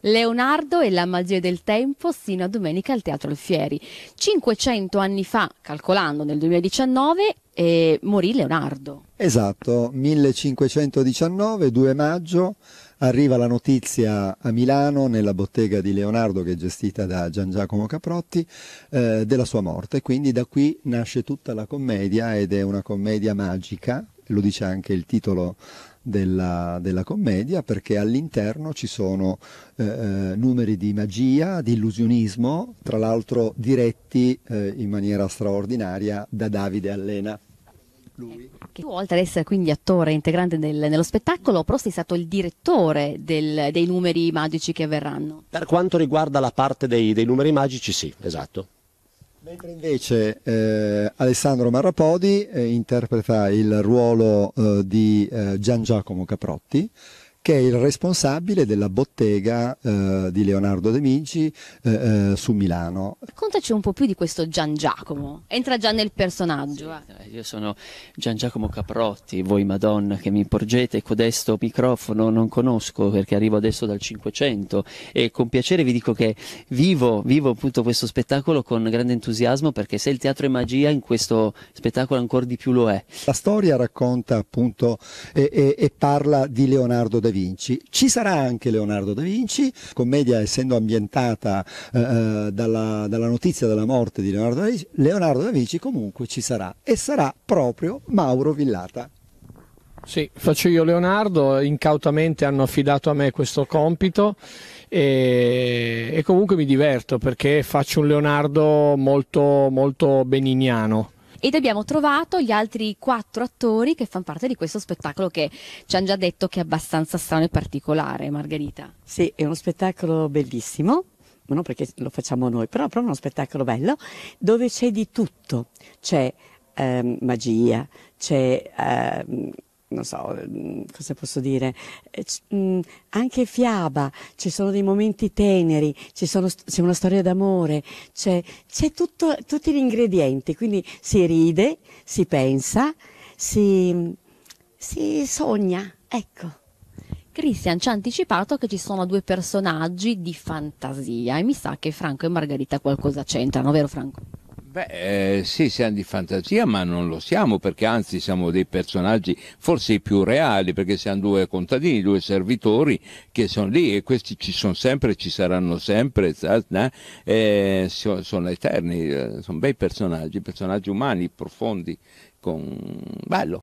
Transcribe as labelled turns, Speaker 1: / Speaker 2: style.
Speaker 1: Leonardo e la magia del tempo sino a domenica al Teatro Alfieri. 500 anni fa, calcolando nel 2019, eh, morì Leonardo.
Speaker 2: Esatto, 1519, 2 maggio, arriva la notizia a Milano, nella bottega di Leonardo, che è gestita da Gian Giacomo Caprotti, eh, della sua morte. Quindi da qui nasce tutta la commedia ed è una commedia magica, lo dice anche il titolo della, della, commedia perché all'interno ci sono eh, eh, numeri di magia, di illusionismo, tra l'altro diretti eh, in maniera straordinaria da Davide Allena.
Speaker 1: Lui. Che tu, oltre ad essere quindi attore integrante del, nello spettacolo, però sei stato il direttore del, dei numeri magici che verranno.
Speaker 2: Per quanto riguarda la parte dei, dei numeri magici, sì, esatto. Mentre invece eh, Alessandro Marrapodi eh, interpreta il ruolo eh, di eh, Gian Giacomo Caprotti che è il responsabile della bottega eh, di Leonardo De Vinci eh, eh, su Milano.
Speaker 1: Raccontaci un po' più di questo Gian Giacomo, entra già nel personaggio. Eh. Sì,
Speaker 2: eh, io sono Gian Giacomo
Speaker 3: Caprotti, voi Madonna che mi porgete codesto microfono non conosco perché arrivo adesso dal 500 e con piacere vi dico che vivo, vivo appunto questo spettacolo con grande entusiasmo perché se il teatro è magia in questo spettacolo ancora di più lo è.
Speaker 2: La storia racconta appunto e, e, e parla di Leonardo De da Vinci. Ci sarà anche Leonardo da Vinci, commedia essendo ambientata eh, eh, dalla, dalla, notizia della morte di Leonardo da Vinci, Leonardo da Vinci comunque ci sarà e sarà proprio Mauro Villata. Sì, faccio io Leonardo, incautamente hanno affidato a me questo compito e, e comunque mi diverto perché faccio un Leonardo molto, molto benignano
Speaker 1: ed abbiamo trovato gli altri quattro attori che fanno parte di questo spettacolo che ci hanno già detto che è abbastanza strano e particolare, Margherita.
Speaker 4: Sì, è uno spettacolo bellissimo, non perché lo facciamo noi, però è proprio uno spettacolo bello dove c'è di tutto, c'è eh, magia, c'è eh, non so, ehm, cosa posso dire, eh, anche fiaba, ci sono dei momenti teneri, sono, c'è una storia d'amore, c'è, c'è tutto, tutti gli ingredienti, quindi si ride, si pensa, si,
Speaker 1: si sogna, ecco. Cristian ci ha anticipato che ci sono due personaggi di fantasia e mi sa che Franco e Margherita qualcosa c'entrano, vero Franco? Beh, eh, sì, siamo di fantasia, ma non lo siamo, perché anzi siamo dei personaggi forse i più reali, perché siamo due contadini, due servitori che sono lì e questi ci sono sempre, ci saranno sempre, eh, sono eterni, eh, sono bei personaggi, personaggi umani, profondi, con... bello.